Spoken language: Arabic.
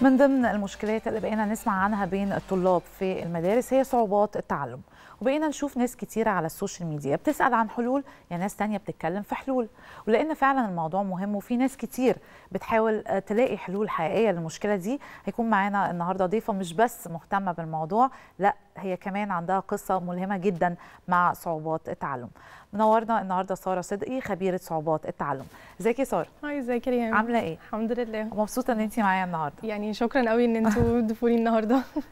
من ضمن المشكلات اللي بقينا نسمع عنها بين الطلاب في المدارس هي صعوبات التعلم وبقينا نشوف ناس كتيرة على السوشيال ميديا بتسأل عن حلول يا يعني ناس تانية بتتكلم في حلول ولأن فعلا الموضوع مهم وفي ناس كتير بتحاول آه، تلاقي حلول حقيقية للمشكلة دي هيكون معانا النهاردة ضيفة مش بس مهتمة بالموضوع لا هي كمان عندها قصة ملهمة جدا مع صعوبات التعلم منورنا النهارده ساره صدقي خبيره صعوبات التعلم ازيك يا ساره هاي ازيك يا ريان عامله ايه الحمد لله مبسوطه ان انت معايا النهارده يعني يعني شكرا قوي ان انتوا ضيفوني النهارده